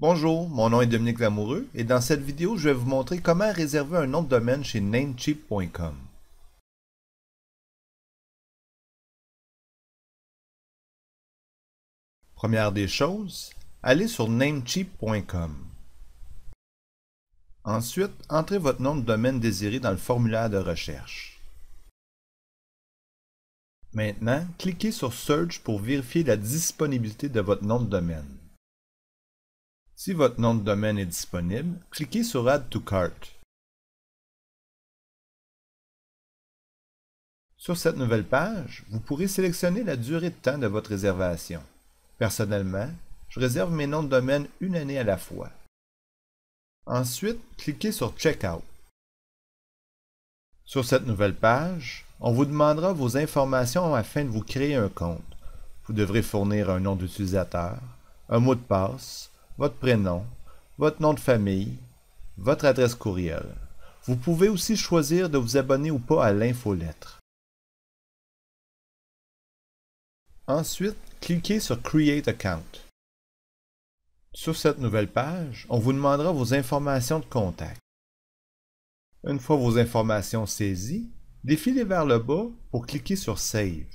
Bonjour, mon nom est Dominique Lamoureux et dans cette vidéo, je vais vous montrer comment réserver un nom de domaine chez namecheap.com. Première des choses, allez sur namecheap.com. Ensuite, entrez votre nom de domaine désiré dans le formulaire de recherche. Maintenant, cliquez sur Search pour vérifier la disponibilité de votre nom de domaine. Si votre nom de domaine est disponible, cliquez sur Add to Cart. Sur cette nouvelle page, vous pourrez sélectionner la durée de temps de votre réservation. Personnellement, je réserve mes noms de domaine une année à la fois. Ensuite, cliquez sur Checkout. Sur cette nouvelle page, on vous demandera vos informations afin de vous créer un compte. Vous devrez fournir un nom d'utilisateur, un mot de passe, votre prénom, votre nom de famille, votre adresse courriel. Vous pouvez aussi choisir de vous abonner ou pas à l'infolettre. Ensuite, cliquez sur Create Account. Sur cette nouvelle page, on vous demandera vos informations de contact. Une fois vos informations saisies, défilez vers le bas pour cliquer sur Save.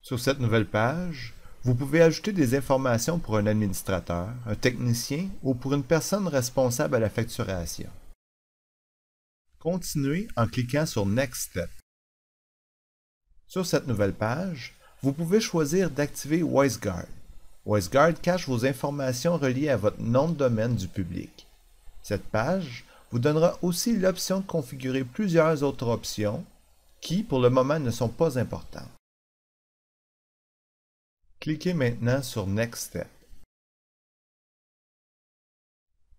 Sur cette nouvelle page, vous pouvez ajouter des informations pour un administrateur, un technicien ou pour une personne responsable à la facturation. Continuez en cliquant sur Next Step. Sur cette nouvelle page, vous pouvez choisir d'activer WiseGuard. WiseGuard cache vos informations reliées à votre nom de domaine du public. Cette page vous donnera aussi l'option de configurer plusieurs autres options qui, pour le moment, ne sont pas importantes. Cliquez maintenant sur Next Step.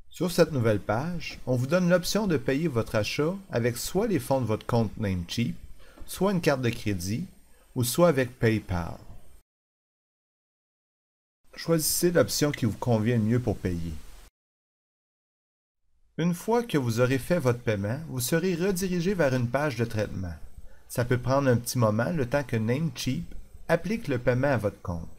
Sur cette nouvelle page, on vous donne l'option de payer votre achat avec soit les fonds de votre compte Namecheap, soit une carte de crédit, ou soit avec PayPal. Choisissez l'option qui vous convient le mieux pour payer. Une fois que vous aurez fait votre paiement, vous serez redirigé vers une page de traitement. Ça peut prendre un petit moment le temps que Namecheap applique le paiement à votre compte.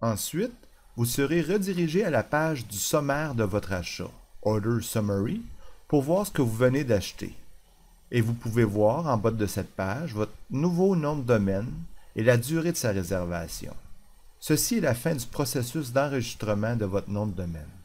Ensuite, vous serez redirigé à la page du sommaire de votre achat, Order Summary, pour voir ce que vous venez d'acheter. Et vous pouvez voir en bas de cette page votre nouveau nom de domaine et la durée de sa réservation. Ceci est la fin du processus d'enregistrement de votre nom de domaine.